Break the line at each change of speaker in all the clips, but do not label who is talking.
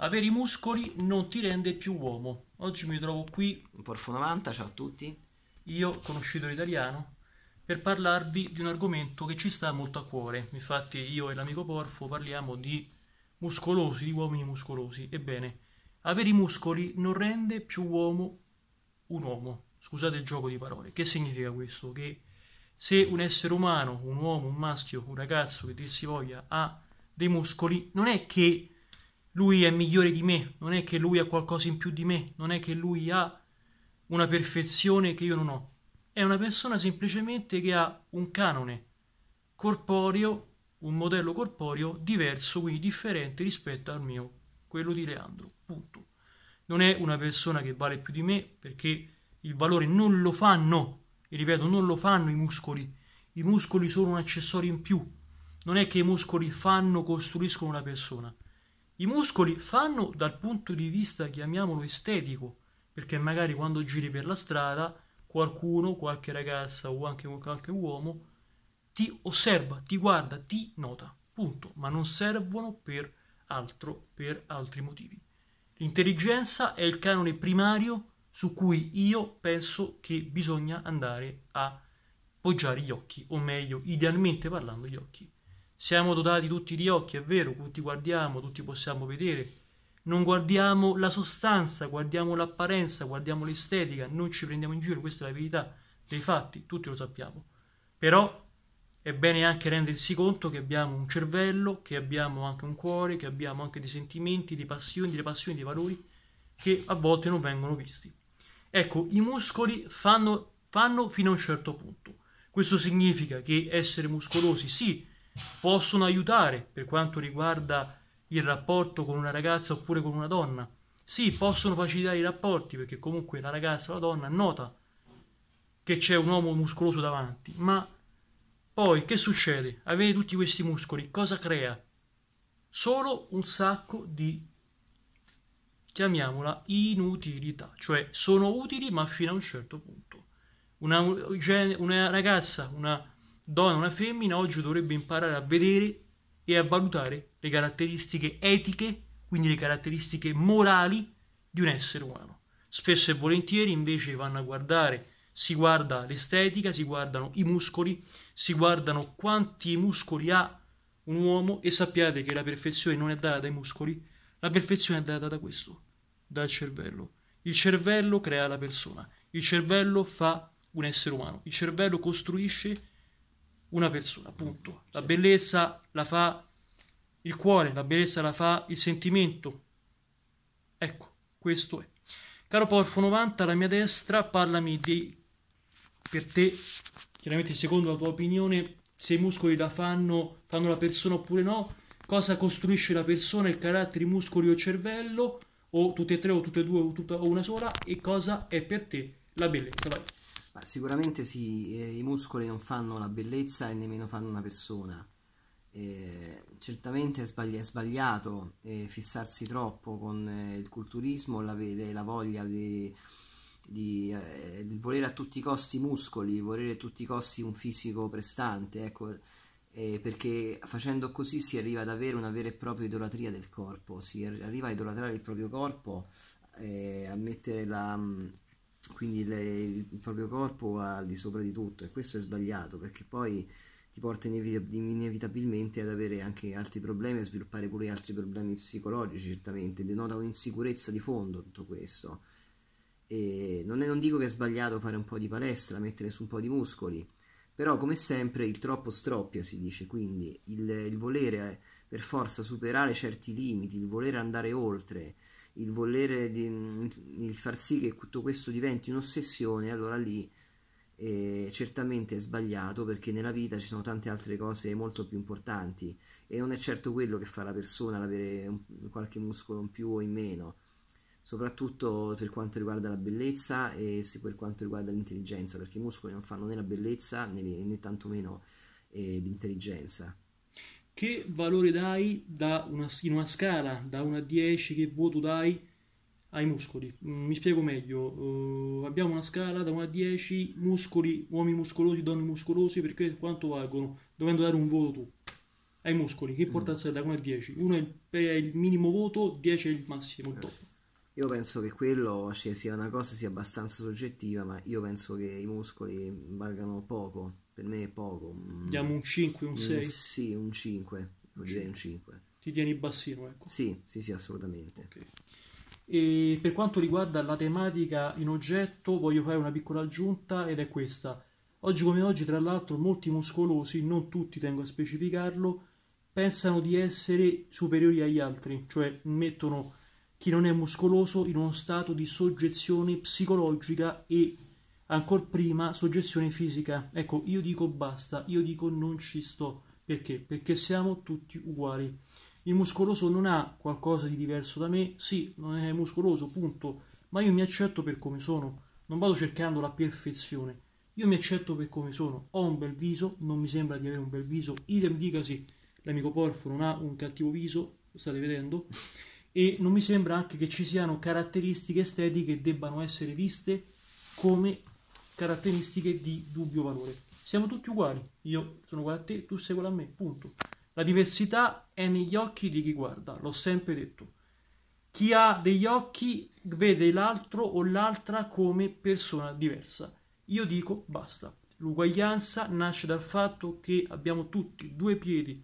Avere i muscoli non ti rende più uomo. Oggi mi trovo qui. Un Porfo 90, ciao a tutti. Io, conoscitore italiano, per parlarvi di un argomento che ci sta molto a cuore. Infatti, io e l'amico Porfo parliamo di muscolosi, di uomini muscolosi. Ebbene, avere i muscoli non rende più uomo un uomo. Scusate il gioco di parole. Che significa questo? Che se un essere umano, un uomo, un maschio, un ragazzo che dir si voglia, ha dei muscoli, non è che lui è migliore di me, non è che lui ha qualcosa in più di me, non è che lui ha una perfezione che io non ho. È una persona semplicemente che ha un canone corporeo, un modello corporeo diverso, quindi differente rispetto al mio, quello di Leandro. Punto. Non è una persona che vale più di me perché il valore non lo fanno, e ripeto, non lo fanno i muscoli. I muscoli sono un accessorio in più. Non è che i muscoli fanno, costruiscono una persona. I muscoli fanno dal punto di vista, chiamiamolo estetico, perché magari quando giri per la strada qualcuno, qualche ragazza o anche qualche uomo ti osserva, ti guarda, ti nota, punto, ma non servono per altro, per altri motivi. L'intelligenza è il canone primario su cui io penso che bisogna andare a poggiare gli occhi, o meglio, idealmente parlando gli occhi. Siamo dotati tutti di occhi, è vero, tutti guardiamo, tutti possiamo vedere. Non guardiamo la sostanza, guardiamo l'apparenza, guardiamo l'estetica, non ci prendiamo in giro, questa è la verità dei fatti, tutti lo sappiamo. Però è bene anche rendersi conto che abbiamo un cervello, che abbiamo anche un cuore, che abbiamo anche dei sentimenti, dei passioni, delle passioni, dei valori che a volte non vengono visti. Ecco, i muscoli fanno, fanno fino a un certo punto. Questo significa che essere muscolosi sì possono aiutare per quanto riguarda il rapporto con una ragazza oppure con una donna. Sì, possono facilitare i rapporti perché comunque la ragazza la donna nota che c'è un uomo muscoloso davanti, ma poi che succede? Avere tutti questi muscoli cosa crea? Solo un sacco di chiamiamola inutilità, cioè sono utili ma fino a un certo punto. Una, una ragazza, una donna una femmina oggi dovrebbe imparare a vedere e a valutare le caratteristiche etiche, quindi le caratteristiche morali di un essere umano. Spesso e volentieri invece vanno a guardare, si guarda l'estetica, si guardano i muscoli, si guardano quanti muscoli ha un uomo e sappiate che la perfezione non è data dai muscoli, la perfezione è data da questo, dal cervello. Il cervello crea la persona, il cervello fa un essere umano, il cervello costruisce una persona, punto. La bellezza la fa il cuore, la bellezza la fa il sentimento. Ecco, questo è. Caro Porfo 90, alla mia destra, parlami di per te, chiaramente secondo la tua opinione, se i muscoli la fanno, fanno la persona oppure no, cosa costruisce la persona, il carattere, i muscoli o il cervello, o tutte e tre, o tutte e due, o, tutta, o una sola, e cosa è per te la bellezza. Vai. Ma sicuramente sì, eh, i muscoli
non fanno la bellezza e nemmeno fanno una persona. Eh, certamente è, sbagli è sbagliato eh, fissarsi troppo con eh, il culturismo, l'avere la voglia di, di, eh, di, volere a tutti i costi i muscoli, volere a tutti i costi un fisico prestante, ecco, eh, perché facendo così si arriva ad avere una vera e propria idolatria del corpo, si arriva a idolatrare il proprio corpo, a mettere la mm, quindi le, il proprio corpo va al di sopra di tutto e questo è sbagliato perché poi ti porta inevitabilmente ad avere anche altri problemi, a sviluppare pure altri problemi psicologici certamente, denota un'insicurezza di fondo tutto questo. E non, è, non dico che è sbagliato fare un po' di palestra, mettere su un po' di muscoli, però come sempre il troppo stroppia si dice, quindi il, il volere per forza superare certi limiti, il volere andare oltre, il volere di, mm, il far sì che tutto questo diventi un'ossessione, allora lì eh, certamente è sbagliato perché nella vita ci sono tante altre cose molto più importanti e non è certo quello che fa la persona l'avere un, qualche muscolo in più o in meno, soprattutto per quanto riguarda la bellezza e per quanto riguarda l'intelligenza, perché i muscoli non fanno né la bellezza né, né tantomeno eh, l'intelligenza
che valore dai una, in una scala da 1 a 10, che voto dai ai muscoli? Mm, mi spiego meglio, uh, abbiamo una scala da 1 a 10, muscoli, uomini muscolosi, donne muscolosi, perché quanto valgono? Dovendo dare un voto tu ai muscoli, che mm. importanza mm. da 1 a 10? 1 è il, è il minimo voto, 10 è il massimo, il top. Eh.
Io penso che quello cioè, sia una cosa sia abbastanza soggettiva, ma io penso che i muscoli valgano poco per me è poco. Mm. Diamo un 5, un 6? Mm, sì, un 5, direi un 5.
Ti tieni bassino, ecco.
Sì, sì, sì, assolutamente. Okay.
E per quanto riguarda la tematica in oggetto, voglio fare una piccola aggiunta ed è questa. Oggi come oggi, tra l'altro, molti muscolosi, non tutti tengo a specificarlo, pensano di essere superiori agli altri, cioè mettono chi non è muscoloso in uno stato di soggezione psicologica e ancora prima soggezione fisica. Ecco, io dico basta, io dico non ci sto. Perché? Perché siamo tutti uguali. Il muscoloso non ha qualcosa di diverso da me, sì, non è muscoloso, punto, ma io mi accetto per come sono, non vado cercando la perfezione. Io mi accetto per come sono, ho un bel viso, non mi sembra di avere un bel viso, idem dicasi, l'amico Porfo non ha un cattivo viso, state vedendo, e non mi sembra anche che ci siano caratteristiche estetiche che debbano essere viste come caratteristiche di dubbio valore. Siamo tutti uguali, io sono uguale a te, tu sei uguale a me, punto. La diversità è negli occhi di chi guarda, l'ho sempre detto. Chi ha degli occhi vede l'altro o l'altra come persona diversa. Io dico basta. L'uguaglianza nasce dal fatto che abbiamo tutti due piedi,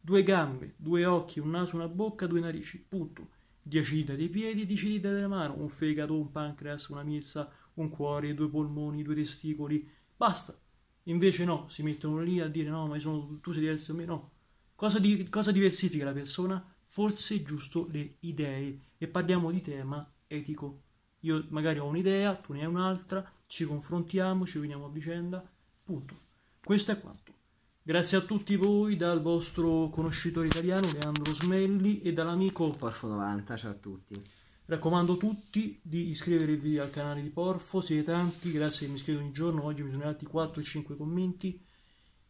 due gambe, due occhi, un naso, una bocca, due narici, punto. Dieci dita dei piedi, dieci dita della mano, un fegato, un pancreas, una milza, un cuore, due polmoni, due testicoli, basta. Invece no, si mettono lì a dire no, ma sono, tu sei diverso da me, no. Cosa, di, cosa diversifica la persona? Forse giusto le idee. E parliamo di tema etico. Io magari ho un'idea, tu ne hai un'altra, ci confrontiamo, ci veniamo a vicenda, punto. Questo è quanto. Grazie a tutti voi dal vostro conoscitore italiano Leandro Smelli e dall'amico Porfo 90, ciao a tutti. Raccomando a tutti di iscrivervi al canale di Porfo, siete tanti, grazie che mi iscrivete ogni giorno, oggi mi sono dati 4-5 commenti.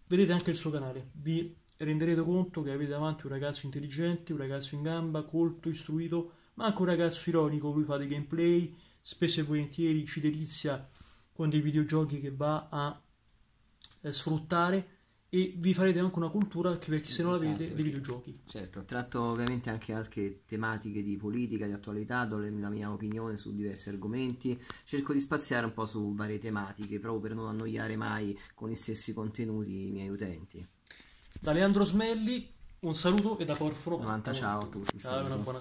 Vedete anche il suo canale, vi renderete conto che avete davanti un ragazzo intelligente, un ragazzo in gamba, colto, istruito, ma anche un ragazzo ironico, lui fa dei gameplay, spesso e volentieri ci delizia con dei videogiochi che va a eh, sfruttare e vi farete anche una cultura che per chi se non esatto, l'avete dei videogiochi.
Certo, tratto ovviamente anche altre tematiche di politica, di attualità, do la mia opinione su diversi argomenti, cerco di spaziare un po' su varie tematiche proprio per non annoiare mai con gli stessi contenuti i miei utenti. Da Leandro Smelli un saluto e da Corforo 90 ciao a tutti. Ciao,